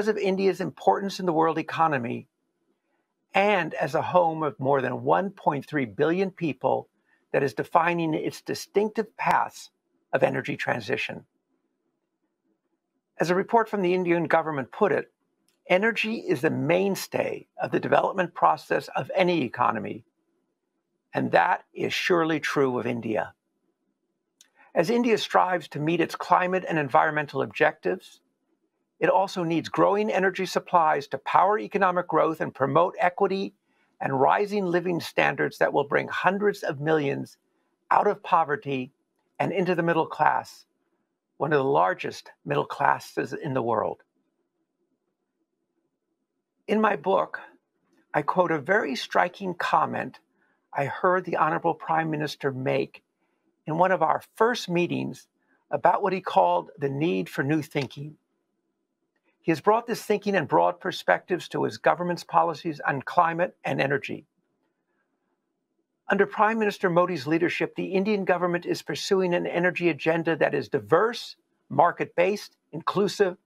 Because of India's importance in the world economy and as a home of more than 1.3 billion people that is defining its distinctive paths of energy transition. As a report from the Indian government put it, energy is the mainstay of the development process of any economy, and that is surely true of India. As India strives to meet its climate and environmental objectives, it also needs growing energy supplies to power economic growth and promote equity and rising living standards that will bring hundreds of millions out of poverty and into the middle class, one of the largest middle classes in the world. In my book, I quote a very striking comment I heard the Honorable Prime Minister make in one of our first meetings about what he called the need for new thinking. He has brought this thinking and broad perspectives to his government's policies on climate and energy. Under Prime Minister Modi's leadership, the Indian government is pursuing an energy agenda that is diverse, market based, inclusive,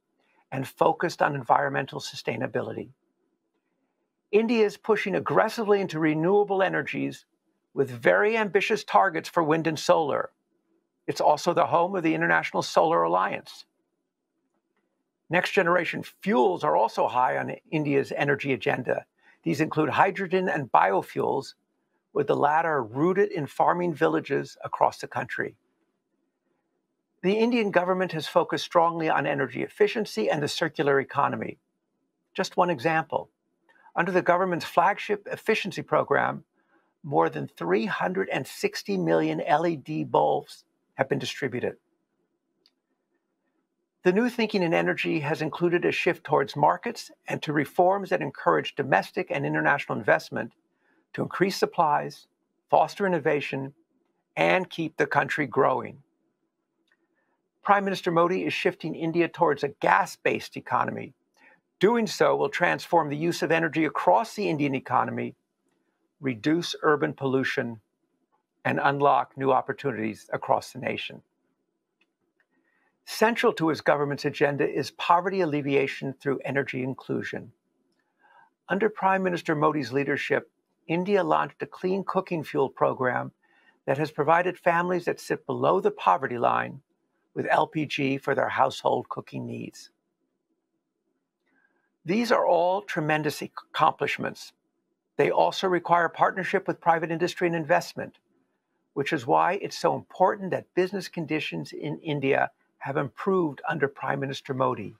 and focused on environmental sustainability. India is pushing aggressively into renewable energies with very ambitious targets for wind and solar. It's also the home of the International Solar Alliance. Next generation fuels are also high on India's energy agenda. These include hydrogen and biofuels, with the latter rooted in farming villages across the country. The Indian government has focused strongly on energy efficiency and the circular economy. Just one example under the government's flagship efficiency program, more than 360 million LED bulbs have been distributed. The new thinking in energy has included a shift towards markets and to reforms that encourage domestic and international investment to increase supplies, foster innovation, and keep the country growing. Prime Minister Modi is shifting India towards a gas based economy. Doing so will transform the use of energy across the Indian economy, reduce urban pollution, and unlock new opportunities across the nation. Central to his government's agenda is poverty alleviation through energy inclusion. Under Prime Minister Modi's leadership, India launched a clean cooking fuel program that has provided families that sit below the poverty line with LPG for their household cooking needs. These are all tremendous accomplishments. They also require partnership with private industry and investment, which is why it's so important that business conditions in India have improved under Prime Minister Modi.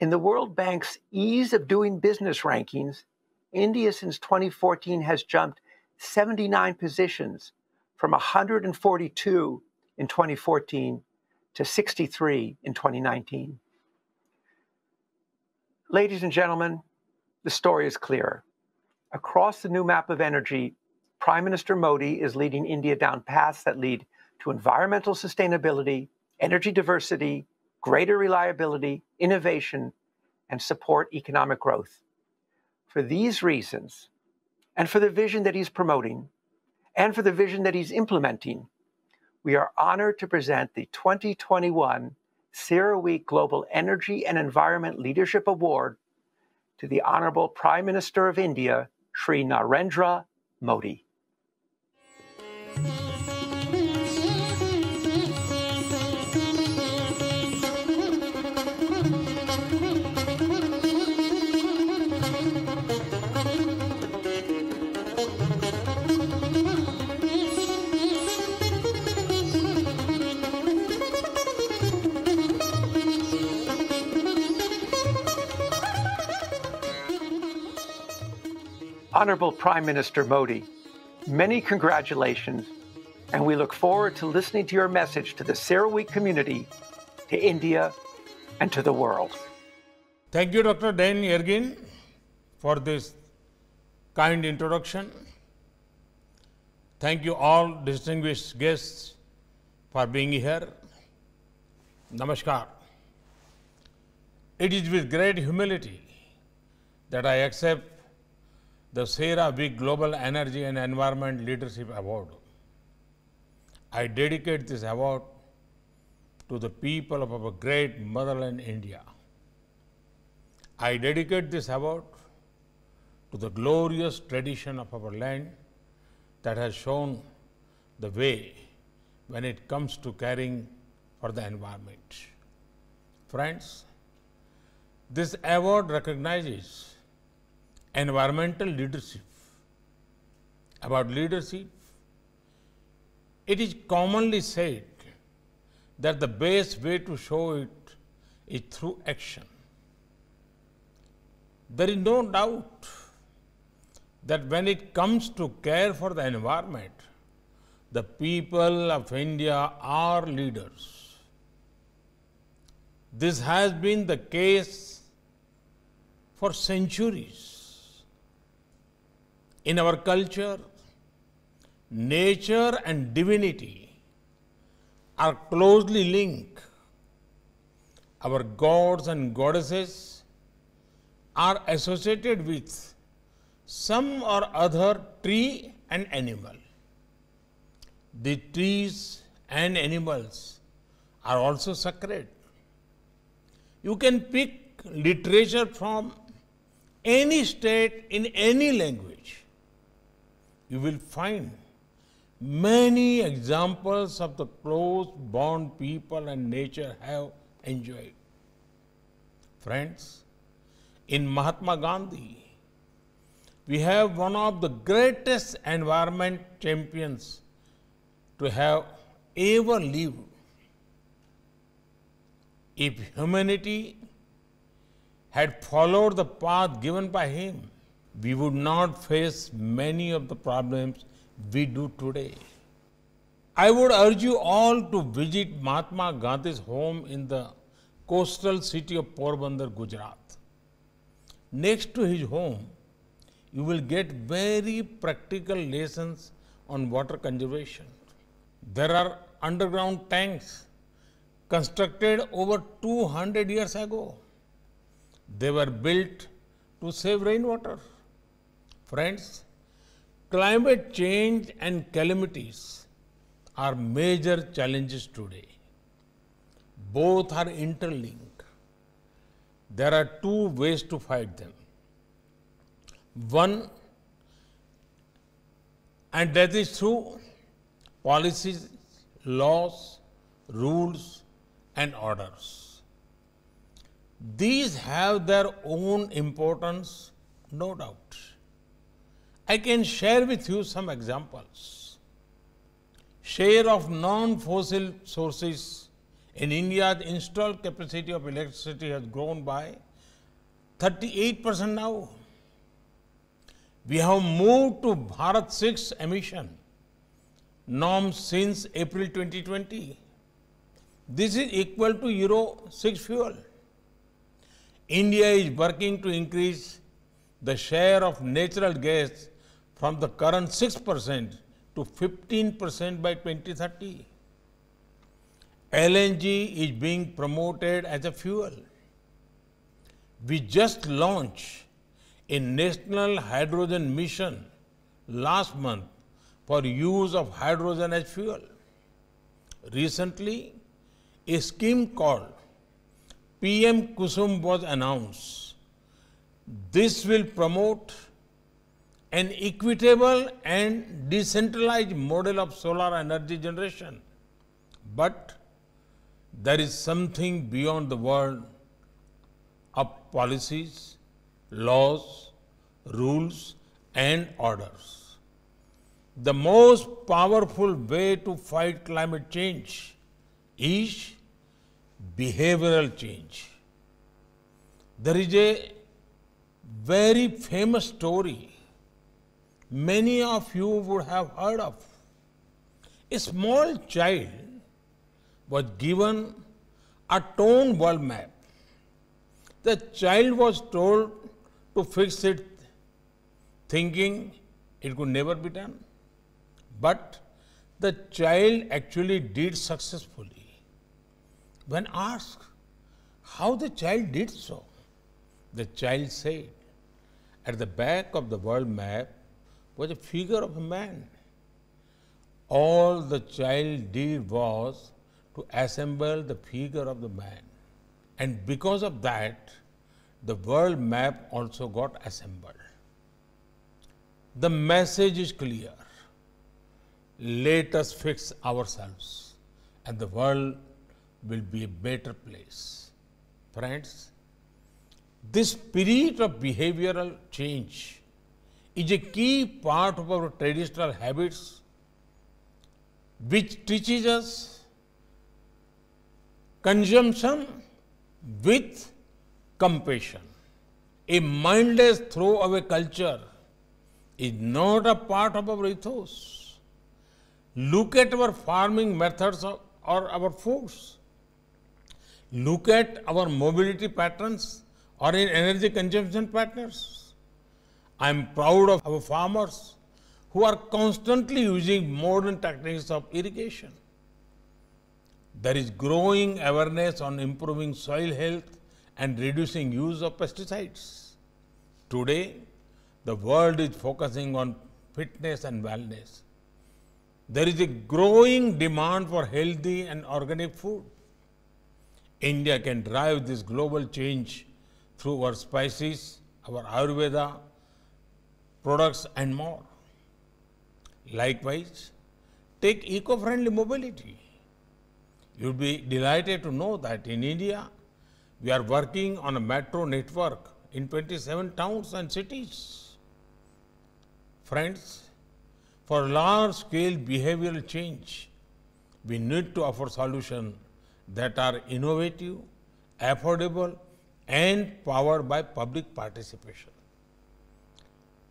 In the World Bank's ease of doing business rankings, India since 2014 has jumped 79 positions from 142 in 2014 to 63 in 2019. Ladies and gentlemen, the story is clear. Across the new map of energy, Prime Minister Modi is leading India down paths that lead to environmental sustainability, energy diversity, greater reliability, innovation, and support economic growth. For these reasons, and for the vision that he's promoting, and for the vision that he's implementing, we are honored to present the 2021 CERAWeek Global Energy and Environment Leadership Award to the Honorable Prime Minister of India, Sri Narendra Modi. Honorable Prime Minister Modi, many congratulations, and we look forward to listening to your message to the Sarawak community, to India, and to the world. Thank you, Dr. Dan Yergin, for this kind introduction. Thank you all distinguished guests for being here. Namaskar. It is with great humility that I accept the Sierra Big Global Energy and Environment Leadership Award. I dedicate this award to the people of our great motherland India. I dedicate this award to the glorious tradition of our land that has shown the way when it comes to caring for the environment. Friends, this award recognizes environmental leadership. About leadership, it is commonly said that the best way to show it is through action. There is no doubt that when it comes to care for the environment, the people of India are leaders. This has been the case for centuries. In our culture, nature and divinity are closely linked. Our gods and goddesses are associated with some or other tree and animal. The trees and animals are also sacred. You can pick literature from any state in any language you will find many examples of the close bond people and nature have enjoyed. Friends, in Mahatma Gandhi, we have one of the greatest environment champions to have ever lived. If humanity had followed the path given by him, we would not face many of the problems we do today. I would urge you all to visit Mahatma Gandhi's home in the coastal city of Porbandar, Gujarat. Next to his home, you will get very practical lessons on water conservation. There are underground tanks constructed over 200 years ago. They were built to save rainwater. Friends, climate change and calamities are major challenges today. Both are interlinked. There are two ways to fight them. One, and that is through policies, laws, rules, and orders. These have their own importance, no doubt. I can share with you some examples. Share of non-fossil sources in India, the installed capacity of electricity has grown by 38% now. We have moved to Bharat 6 emission norms since April 2020. This is equal to Euro 6 fuel. India is working to increase the share of natural gas from the current 6 percent to 15 percent by 2030. LNG is being promoted as a fuel. We just launched a national hydrogen mission last month for use of hydrogen as fuel. Recently, a scheme called PM Kusum was announced. This will promote an equitable and decentralized model of solar energy generation. But there is something beyond the world of policies, laws, rules and orders. The most powerful way to fight climate change is behavioral change. There is a very famous story many of you would have heard of. A small child was given a torn world map. The child was told to fix it, thinking it could never be done. But the child actually did successfully. When asked how the child did so, the child said, at the back of the world map, was a figure of a man. All the child did was to assemble the figure of the man. And because of that, the world map also got assembled. The message is clear. Let us fix ourselves, and the world will be a better place. Friends, this spirit of behavioral change is a key part of our traditional habits which teaches us consumption with compassion. A mindless throw away culture is not a part of our ethos. Look at our farming methods or our foods. Look at our mobility patterns or in energy consumption patterns. I am proud of our farmers who are constantly using modern techniques of irrigation. There is growing awareness on improving soil health and reducing use of pesticides. Today, the world is focusing on fitness and wellness. There is a growing demand for healthy and organic food. India can drive this global change through our spices, our Ayurveda, products and more. Likewise, take eco-friendly mobility. You would be delighted to know that in India, we are working on a metro network in 27 towns and cities. Friends, for large-scale behavioral change, we need to offer solutions that are innovative, affordable and powered by public participation.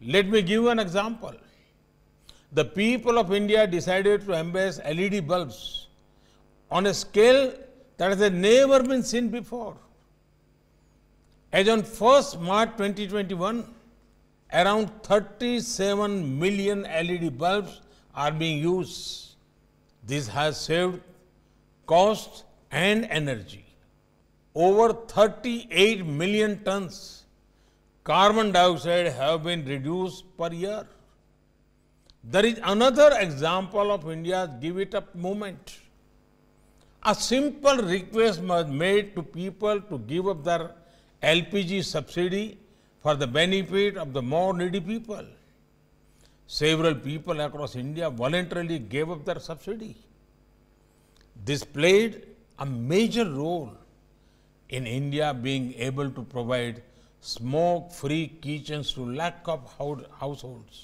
Let me give an example. The people of India decided to embrace LED bulbs on a scale that has never been seen before. As on 1st March 2021, around 37 million LED bulbs are being used. This has saved cost and energy. Over 38 million tons carbon dioxide have been reduced per year. There is another example of India's give it up movement. A simple request was made to people to give up their LPG subsidy for the benefit of the more needy people. Several people across India voluntarily gave up their subsidy. This played a major role in India being able to provide smoke free kitchens to lack of households.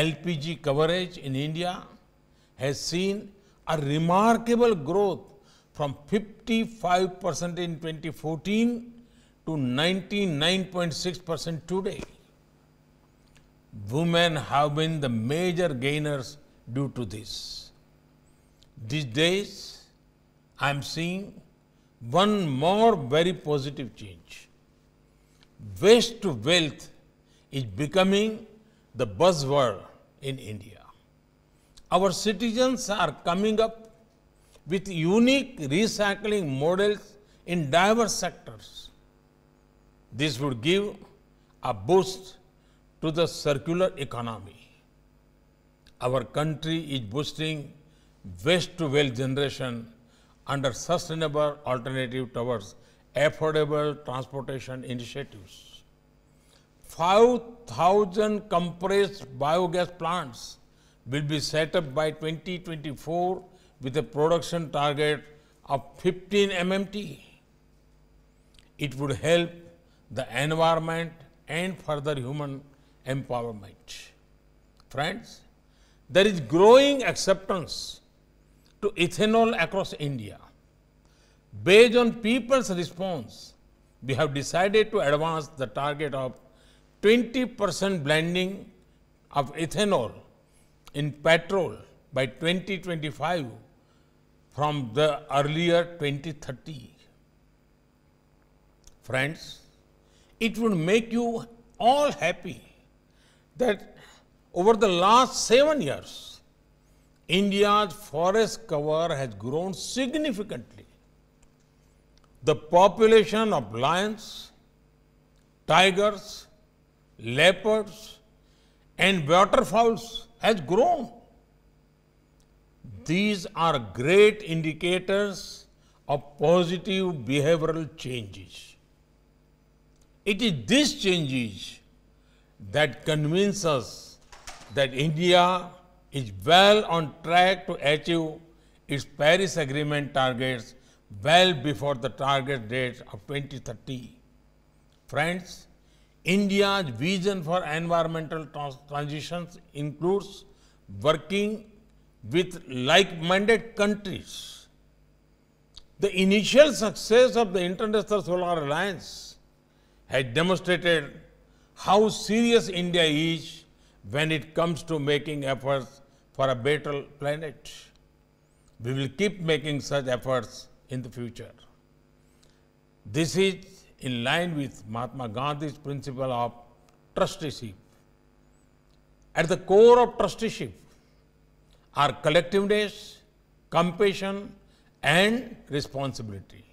LPG coverage in India has seen a remarkable growth from 55% in 2014 to 99.6% today. Women have been the major gainers due to this. These days, I am seeing one more very positive change waste to wealth is becoming the buzzword in India. Our citizens are coming up with unique recycling models in diverse sectors. This would give a boost to the circular economy. Our country is boosting waste to wealth generation under sustainable alternative towards affordable transportation initiatives. 5,000 compressed biogas plants will be set up by 2024 with a production target of 15 MMT. It would help the environment and further human empowerment. Friends, there is growing acceptance to ethanol across India. Based on people's response, we have decided to advance the target of 20 percent blending of ethanol in petrol by 2025 from the earlier 2030. Friends, it would make you all happy that over the last seven years, India's forest cover has grown significantly the population of lions, tigers, leopards and waterfowls has grown. These are great indicators of positive behavioral changes. It is these changes that convince us that India is well on track to achieve its Paris Agreement targets well before the target date of 2030. Friends, India's vision for environmental trans transitions includes working with like-minded countries. The initial success of the International Solar Alliance has demonstrated how serious India is when it comes to making efforts for a better planet. We will keep making such efforts in the future. This is in line with Mahatma Gandhi's principle of trusteeship. At the core of trusteeship are collectiveness, compassion, and responsibility.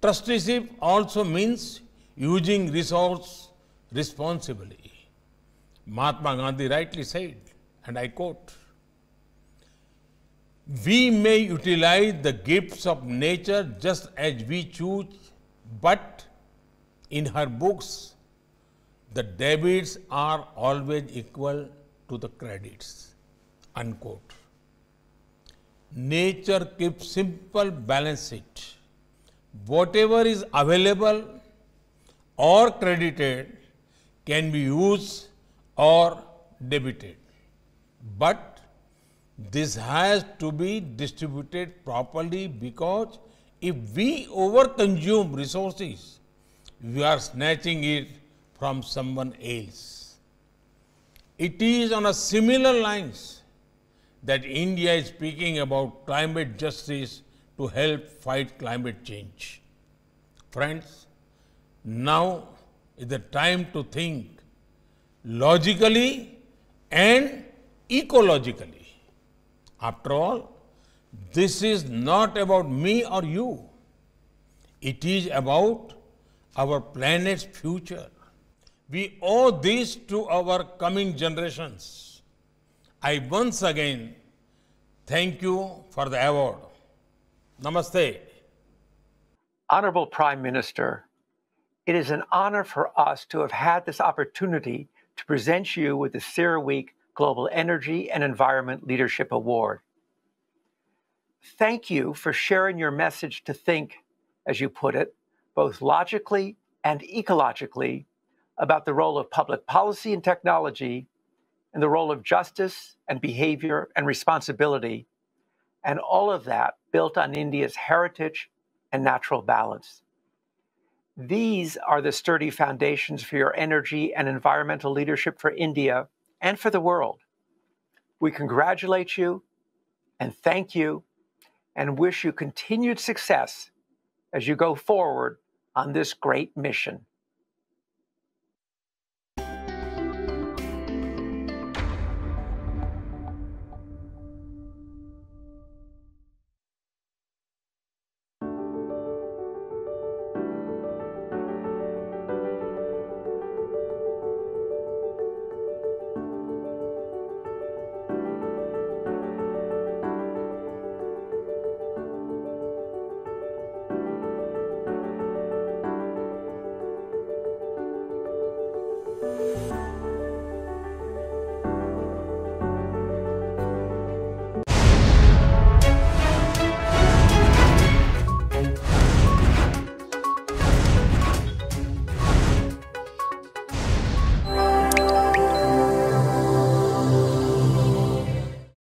Trusteeship also means using resource responsibly. Mahatma Gandhi rightly said, and I quote, we may utilize the gifts of nature just as we choose, but in her books, the debits are always equal to the credits. Unquote. Nature keeps simple balance it Whatever is available or credited can be used or debited. But this has to be distributed properly because if we overconsume resources, we are snatching it from someone else. It is on a similar lines that India is speaking about climate justice to help fight climate change. Friends, now is the time to think logically and ecologically. After all, this is not about me or you. It is about our planet's future. We owe this to our coming generations. I once again thank you for the award. Namaste. Honorable Prime Minister, it is an honor for us to have had this opportunity to present you with the CERA Week Global Energy and Environment Leadership Award. Thank you for sharing your message to think, as you put it, both logically and ecologically about the role of public policy and technology and the role of justice and behavior and responsibility, and all of that built on India's heritage and natural balance. These are the sturdy foundations for your energy and environmental leadership for India and for the world. We congratulate you and thank you and wish you continued success as you go forward on this great mission.